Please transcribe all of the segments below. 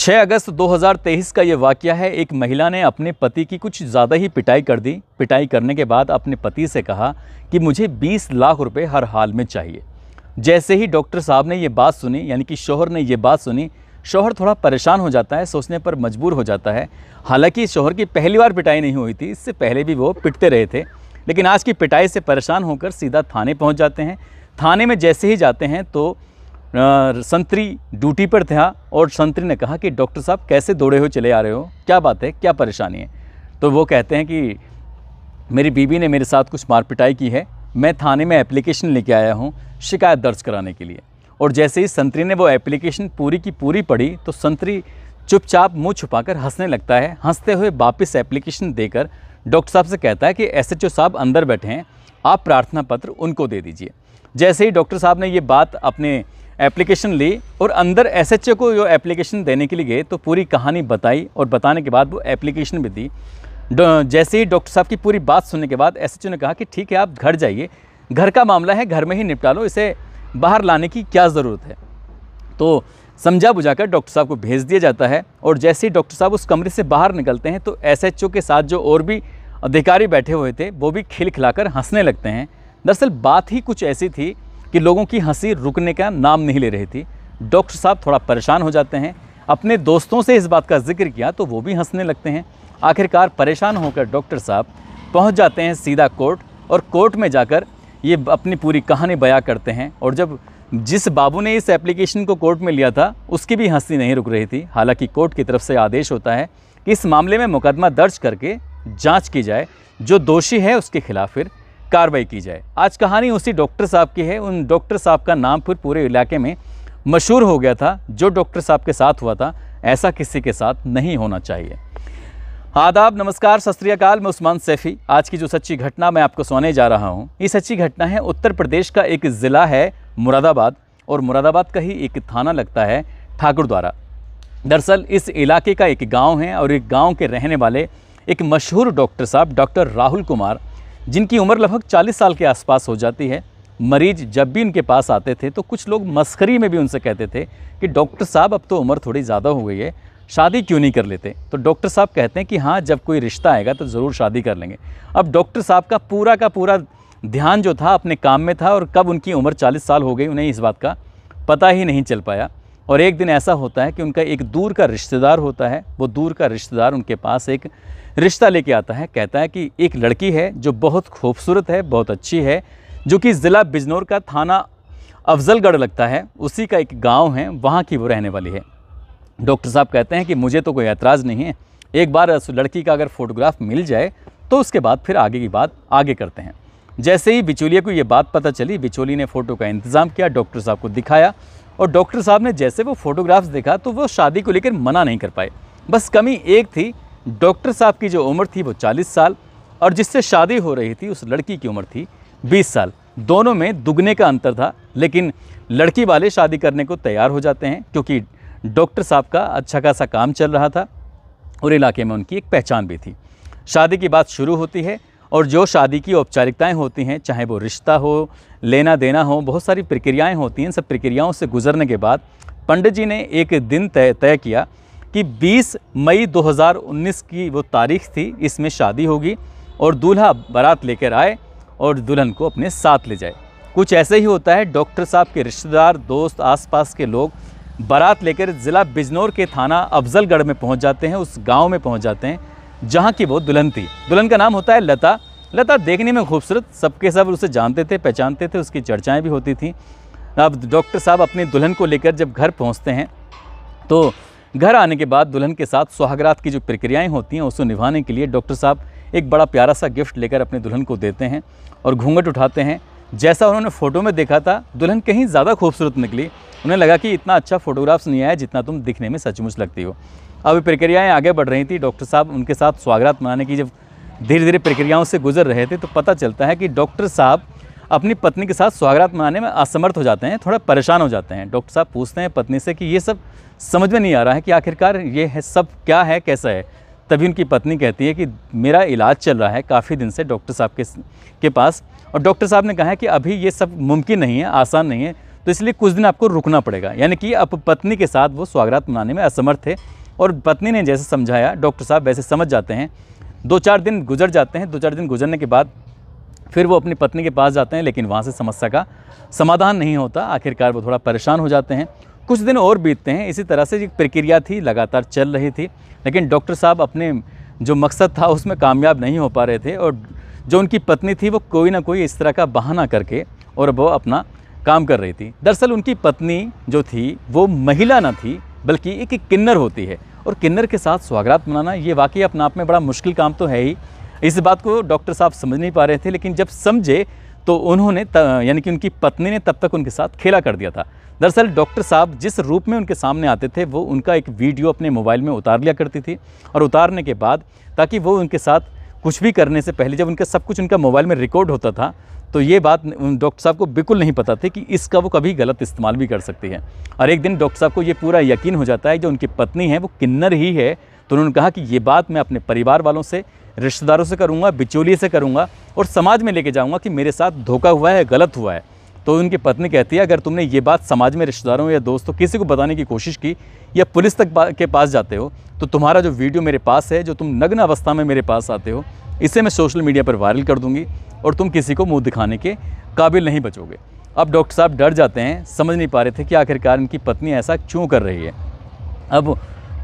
6 अगस्त 2023 का ये वाक़ है एक महिला ने अपने पति की कुछ ज़्यादा ही पिटाई कर दी पिटाई करने के बाद अपने पति से कहा कि मुझे 20 लाख रुपए हर हाल में चाहिए जैसे ही डॉक्टर साहब ने ये बात सुनी यानी कि शोहर ने ये बात सुनी शोहर थोड़ा परेशान हो जाता है सोचने पर मजबूर हो जाता है हालांकि शोहर की पहली बार पिटाई नहीं हुई थी इससे पहले भी वो पिटते रहे थे लेकिन आज की पिटाई से परेशान होकर सीधा थाने पहुँच जाते हैं थाने में जैसे ही जाते हैं तो संतरी ड्यूटी पर था हाँ, और संतरी ने कहा कि डॉक्टर साहब कैसे दौड़े हुए चले आ रहे हो क्या बात है क्या परेशानी है तो वो कहते हैं कि मेरी बीवी ने मेरे साथ कुछ मारपिटाई की है मैं थाने में एप्लीकेशन लेके आया हूँ शिकायत दर्ज कराने के लिए और जैसे ही संतरी ने वो एप्लीकेशन पूरी की पूरी पढ़ी तो संतरी चुपचाप मुंह छुपाकर हंसने लगता है हंसते हुए वापस एप्लीकेशन देकर डॉक्टर साहब से कहता है कि एस एच ओ साहब अंदर बैठे हैं आप प्रार्थना पत्र उनको दे दीजिए जैसे ही डॉक्टर साहब ने ये बात अपने एप्लीकेशन ली और अंदर एस को जो एप्लीकेशन देने के लिए गए तो पूरी कहानी बताई और बताने के बाद वो एप्लीकेशन भी दी जैसे ही डॉक्टर साहब की पूरी बात सुनने के बाद एस ने कहा कि ठीक है आप घर जाइए घर का मामला है घर में ही निपटा लो इसे बाहर लाने की क्या ज़रूरत है तो समझा बुझाकर डॉक्टर साहब को भेज दिया जाता है और जैसे ही डॉक्टर साहब उस कमरे से बाहर निकलते हैं तो एस के साथ जो और भी अधिकारी बैठे हुए थे वो भी खिलखिलाकर हंसने लगते हैं दरअसल बात ही कुछ ऐसी थी कि लोगों की हंसी रुकने का नाम नहीं ले रही थी डॉक्टर साहब थोड़ा परेशान हो जाते हैं अपने दोस्तों से इस बात का जिक्र किया तो वो भी हंसने लगते हैं आखिरकार परेशान होकर डॉक्टर साहब पहुंच जाते हैं सीधा कोर्ट और कोर्ट में जाकर ये अपनी पूरी कहानी बयां करते हैं और जब जिस बाबू ने इस एप्लीकेशन को कोर्ट में लिया था उसकी भी हंसी नहीं रुक रही थी हालांकि कोर्ट की तरफ से आदेश होता है कि इस मामले में मुकदमा दर्ज करके जांच की जाए जो दोषी है उसके खिलाफ फिर कार्रवाई की जाए आज कहानी उसी डॉक्टर साहब की है उन डॉक्टर साहब का नाम फिर पूरे इलाके में मशहूर हो गया था जो डॉक्टर साहब के साथ हुआ था ऐसा किसी के साथ नहीं होना चाहिए आदाब नमस्कार सत मैं उस्मान सैफ़ी आज की जो सच्ची घटना मैं आपको सुनाने जा रहा हूँ ये सच्ची घटना है उत्तर प्रदेश का एक ज़िला है मुरादाबाद और मुरादाबाद का ही एक थाना लगता है ठाकुर द्वारा दरअसल इस इलाके का एक गांव है और एक गांव के रहने वाले एक मशहूर डॉक्टर साहब डॉक्टर राहुल कुमार जिनकी उम्र लगभग 40 साल के आसपास हो जाती है मरीज जब भी इनके पास आते थे तो कुछ लोग मस्करी में भी उनसे कहते थे कि डॉक्टर साहब अब तो उम्र थोड़ी ज़्यादा हो गई है शादी क्यों नहीं कर लेते तो डॉक्टर साहब कहते हैं कि हाँ जब कोई रिश्ता आएगा तो ज़रूर शादी कर लेंगे अब डॉक्टर साहब का पूरा का पूरा ध्यान जो था अपने काम में था और कब उनकी उम्र 40 साल हो गई उन्हें इस बात का पता ही नहीं चल पाया और एक दिन ऐसा होता है कि उनका एक दूर का रिश्तेदार होता है वो दूर का रिश्तेदार उनके पास एक रिश्ता लेके आता है कहता है कि एक लड़की है जो बहुत खूबसूरत है बहुत अच्छी है जो कि ज़िला बिजनौर का थाना अफजलगढ़ लगता है उसी का एक गांव है वहाँ की वो रहने वाली है डॉक्टर साहब कहते हैं कि मुझे तो कोई एतराज़ नहीं है एक बार उस लड़की का अगर फ़ोटोग्राफ मिल जाए तो उसके बाद फिर आगे की बात आगे करते हैं जैसे ही बिचौलिया को ये बात पता चली बिचौली ने फ़ोटो का इंतज़ाम किया डॉक्टर साहब को दिखाया और डॉक्टर साहब ने जैसे वो फ़ोटोग्राफ्स देखा तो वो शादी को लेकर मना नहीं कर पाए बस कमी एक थी डॉक्टर साहब की जो उम्र थी वो चालीस साल और जिससे शादी हो रही थी उस लड़की की उम्र थी बीस साल दोनों में दुगने का अंतर था लेकिन लड़की वाले शादी करने को तैयार हो जाते हैं क्योंकि डॉक्टर साहब का अच्छा खासा काम चल रहा था और इलाके में उनकी एक पहचान भी थी शादी की बात शुरू होती है और जो शादी की औपचारिकताएं होती हैं चाहे वो रिश्ता हो लेना देना हो बहुत सारी प्रक्रियाएं होती हैं इन सब प्रक्रियाओं से गुजरने के बाद पंडित जी ने एक दिन तय तय किया कि 20 मई 2019 की वो तारीख थी इसमें शादी होगी और दूल्हा बारात लेकर आए और दुल्हन को अपने साथ ले जाए कुछ ऐसे ही होता है डॉक्टर साहब के रिश्तेदार दोस्त आसपास के लोग बारात लेकर ज़िला बिजनौर के थाना अफजलगढ़ में पहुंच जाते हैं उस गांव में पहुंच जाते हैं जहां की वो दुल्हन थी दुल्हन का नाम होता है लता लता देखने में खूबसूरत सबके सब उसे जानते थे पहचानते थे उसकी चर्चाएँ भी होती थी अब डॉक्टर साहब अपनी दुल्हन को लेकर जब घर पहुँचते हैं तो घर आने के बाद दुल्हन के साथ सुहागरात की जो प्रक्रियाएं होती हैं उसको निभाने के लिए डॉक्टर साहब एक बड़ा प्यारा सा गिफ्ट लेकर अपने दुल्हन को देते हैं और घूंघट उठाते हैं जैसा उन्होंने फ़ोटो में देखा था दुल्हन कहीं ज़्यादा खूबसूरत निकली उन्हें लगा कि इतना अच्छा फ़ोटोग्राफ्स नहीं आया जितना तुम दिखने में सचमुच लगती हो अब प्रक्रियाएँ आगे बढ़ रही थी डॉक्टर साहब उनके साथ सुहागरात मनाने की जब धीरे धीरे प्रक्रियाओं से गुजर रहे थे तो पता चलता है कि डॉक्टर साहब अपनी पत्नी के साथ स्वागत मनाने में असमर्थ हो जाते हैं थोड़ा परेशान हो जाते हैं डॉक्टर साहब पूछते हैं पत्नी से कि ये सब समझ में नहीं आ रहा है कि आखिरकार ये है सब क्या है कैसा है तभी उनकी पत्नी कहती है कि मेरा इलाज चल रहा है काफ़ी दिन से डॉक्टर साहब के के पास और डॉक्टर साहब ने कहा है कि अभी ये सब मुमकिन नहीं है आसान नहीं है तो इसलिए कुछ दिन आपको रुकना पड़ेगा यानी कि अब पत्नी के साथ वो स्वागत मनाने में असमर्थ थे और पत्नी ने जैसे समझाया डॉक्टर साहब वैसे समझ जाते हैं दो चार दिन गुजर जाते हैं दो चार दिन गुजरने के बाद फिर वो अपनी पत्नी के पास जाते हैं लेकिन वहाँ से समस्या का समाधान नहीं होता आखिरकार वो थोड़ा परेशान हो जाते हैं कुछ दिन और बीतते हैं इसी तरह से एक प्रक्रिया थी लगातार चल रही थी लेकिन डॉक्टर साहब अपने जो मकसद था उसमें कामयाब नहीं हो पा रहे थे और जो उनकी पत्नी थी वो कोई ना कोई इस तरह का बहाना करके और वो अपना काम कर रही थी दरअसल उनकी पत्नी जो थी वो महिला ना थी बल्कि एक किन्नर होती है और किन्नर के साथ स्वागत मनाना ये वाकई अपने आप में बड़ा मुश्किल काम तो है ही इस बात को डॉक्टर साहब समझ नहीं पा रहे थे लेकिन जब समझे तो उन्होंने यानी कि उनकी पत्नी ने तब तक उनके साथ खेला कर दिया था दरअसल डॉक्टर साहब जिस रूप में उनके सामने आते थे वो उनका एक वीडियो अपने मोबाइल में उतार लिया करती थी और उतारने के बाद ताकि वो उनके साथ कुछ भी करने से पहले जब उनका सब कुछ उनका मोबाइल में रिकॉर्ड होता था तो ये बात डॉक्टर साहब को बिल्कुल नहीं पता थी कि इसका वो कभी गलत इस्तेमाल भी कर सकती है और एक दिन डॉक्टर साहब को ये पूरा यकीन हो जाता है जो उनकी पत्नी है वो किन्नर ही है तो उन्होंने कहा कि ये बात मैं अपने परिवार वालों से रिश्तेदारों से करूँगा बिचौलिए से करूँगा और समाज में लेके जाऊँगा कि मेरे साथ धोखा हुआ है गलत हुआ है तो उनकी पत्नी कहती है अगर तुमने ये बात समाज में रिश्तेदारों या दोस्तों किसी को बताने की कोशिश की या पुलिस तक के पास जाते हो तो तुम्हारा जो वीडियो मेरे पास है जो तुम नग्न अवस्था में मेरे पास आते हो इसे मैं सोशल मीडिया पर वायरल कर दूंगी और तुम किसी को मुंह दिखाने के काबिल नहीं बचोगे अब डॉक्टर साहब डर जाते हैं समझ नहीं पा रहे थे कि आखिरकार इनकी पत्नी ऐसा क्यों कर रही है अब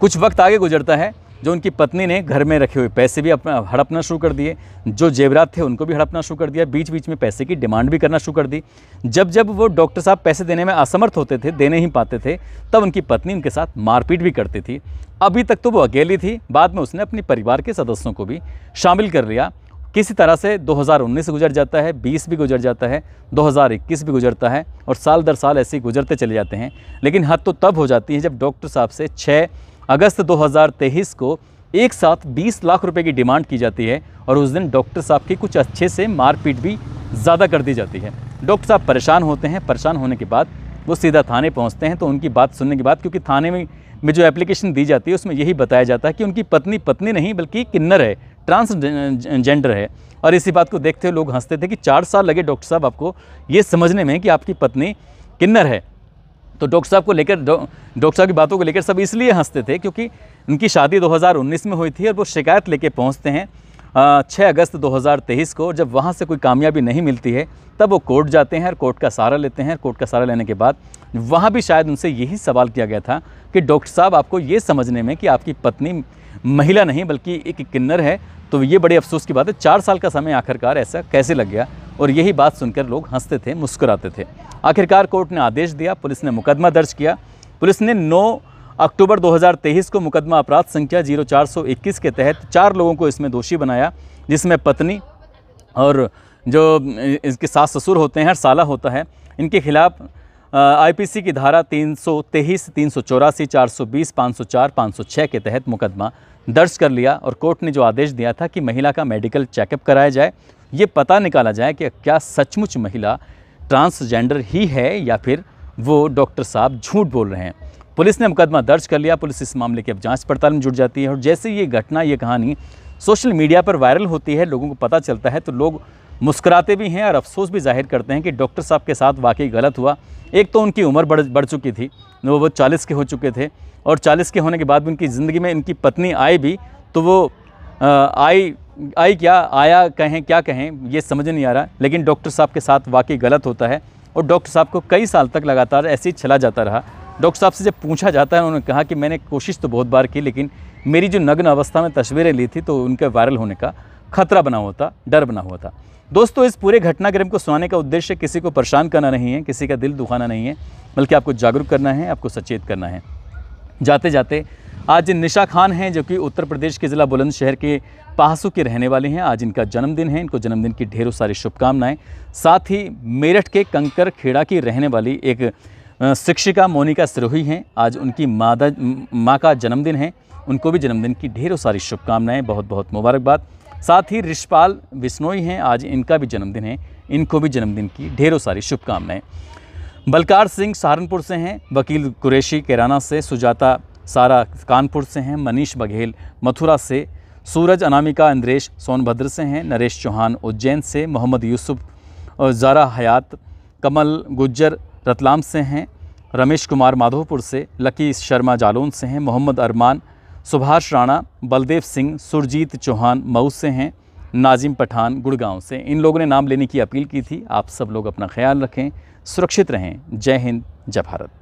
कुछ वक्त आगे गुजरता है जो उनकी पत्नी ने घर में रखे हुए पैसे भी अपना हड़पना शुरू कर दिए जो जेवरात थे उनको भी हड़पना शुरू कर दिया बीच बीच में पैसे की डिमांड भी करना शुरू कर दी जब जब वो डॉक्टर साहब पैसे देने में असमर्थ होते थे देने ही पाते थे तब उनकी पत्नी उनके साथ मारपीट भी करती थी अभी तक तो वो अकेली थी बाद में उसने अपने परिवार के सदस्यों को भी शामिल कर लिया किसी तरह से 2019 गुजर जाता है 20 भी गुजर जाता है 2021 भी गुजरता है और साल दर साल ऐसे ही गुजरते चले जाते हैं लेकिन हद तो तब हो जाती है जब डॉक्टर साहब से छः अगस्त 2023 को एक साथ 20 लाख रुपए की डिमांड की जाती है और उस दिन डॉक्टर साहब की कुछ अच्छे से मारपीट भी ज़्यादा कर दी जाती है डॉक्टर साहब परेशान होते हैं परेशान होने के बाद वो सीधा थाने पहुँचते हैं तो उनकी बात सुनने के बाद क्योंकि थाने में में जो एप्लीकेशन दी जाती है उसमें यही बताया जाता है कि उनकी पत्नी पत्नी नहीं बल्कि किन्नर है ट्रांसजेंडर है और इसी बात को देखते हुए लोग हंसते थे कि चार साल लगे डॉक्टर साहब आपको ये समझने में कि आपकी पत्नी किन्नर है तो डॉक्टर साहब को लेकर डॉक्टर साहब की बातों को लेकर सब इसलिए हंसते थे क्योंकि उनकी शादी 2019 में हुई थी और वो शिकायत लेके पहुंचते हैं छः अगस्त 2023 को जब वहाँ से कोई कामयाबी नहीं मिलती है तब वो कोर्ट जाते हैं और कोर्ट का सहारा लेते हैं कोर्ट का सहारा लेने के बाद वहाँ भी शायद उनसे यही सवाल किया गया था कि डॉक्टर साहब आपको ये समझने में कि आपकी पत्नी महिला नहीं बल्कि एक किन्नर है तो ये बड़े अफसोस की बात है चार साल का समय आखिरकार ऐसा कैसे लग गया और यही बात सुनकर लोग हंसते थे मुस्कुराते थे आखिरकार कोर्ट ने आदेश दिया पुलिस ने मुकदमा दर्ज किया पुलिस ने नौ अक्टूबर 2023 को मुकदमा अपराध संख्या जीरो के तहत चार लोगों को इसमें दोषी बनाया जिसमें पत्नी और जो इसके सास ससुर होते हैं साला होता है इनके खिलाफ़ आईपीसी की धारा तीन सौ तेईस तीन सौ चौरासी चार सौ बीस पाँच सौ चार पाँच सौ छः के तहत मुकदमा दर्ज कर लिया और कोर्ट ने जो आदेश दिया था कि महिला का मेडिकल चेकअप कराया जाए ये पता निकाला जाए कि क्या सचमुच महिला ट्रांसजेंडर ही है या फिर वो डॉक्टर साहब झूठ बोल रहे हैं पुलिस ने मुकदमा दर्ज कर लिया पुलिस इस मामले की अब जांच पड़ताल में जुट जाती है और जैसे ये घटना ये कहानी सोशल मीडिया पर वायरल होती है लोगों को पता चलता है तो लोग मुस्कुराते भी हैं और अफसोस भी जाहिर करते हैं कि डॉक्टर साहब के साथ वाकई गलत हुआ एक तो उनकी उम्र बढ़ बढ़ चुकी थी वो वो चालीस के हो चुके थे और चालीस के होने के बाद भी उनकी ज़िंदगी में इनकी पत्नी आई भी तो वो आई आई क्या आया कहें क्या कहें ये समझ नहीं आ रहा लेकिन डॉक्टर साहब के साथ वाकई गलत होता है और डॉक्टर साहब को कई साल तक लगातार ऐसे ही चला जाता रहा डॉक्टर साहब से जब पूछा जाता है उन्होंने कहा कि मैंने कोशिश तो बहुत बार की लेकिन मेरी जो नग्न अवस्था में तस्वीरें ली थी तो उनके वायरल होने का खतरा बना हुआ था डर बना हुआ था दोस्तों इस पूरे घटनाक्रम को सुनाने का उद्देश्य किसी को परेशान करना नहीं है किसी का दिल दुखाना नहीं है बल्कि आपको जागरूक करना है आपको सचेत करना है जाते जाते आज निशा खान हैं जो कि उत्तर प्रदेश के ज़िला बुलंदशहर के पहासू के रहने वाले हैं आज इनका जन्मदिन है इनको जन्मदिन की ढेरों सारी शुभकामनाएं साथ ही मेरठ के कंकर खेड़ा की रहने वाली एक शिक्षिका मोनिका सिरोही हैं आज उनकी मादा माँ का जन्मदिन है उनको भी जन्मदिन की ढेरों सारी शुभकामनाएं बहुत बहुत मुबारकबाद साथ ही ऋषपाल बिश्नोई हैं आज इनका भी जन्मदिन है इनको भी जन्मदिन की ढेरों सारी शुभकामनाएं बलकार सिंह सहारनपुर से हैं वकील कुरैशी केराना से सुजाता सारा कानपुर से हैं मनीष बघेल मथुरा से सूरज अनामिका इंद्रेश सोनभद्र से हैं नरेश चौहान उज्जैन से मोहम्मद यूसुफ जारा हयात कमल गुज्जर रतलाम से हैं रमेश कुमार माधोपुर से लकी शर्मा जालौन से हैं मोहम्मद अरमान सुभाष राणा बलदेव सिंह सुरजीत चौहान मऊ से हैं नाजिम पठान गुड़गांव से इन लोगों ने नाम लेने की अपील की थी आप सब लोग अपना ख्याल रखें सुरक्षित रहें जय हिंद जय भारत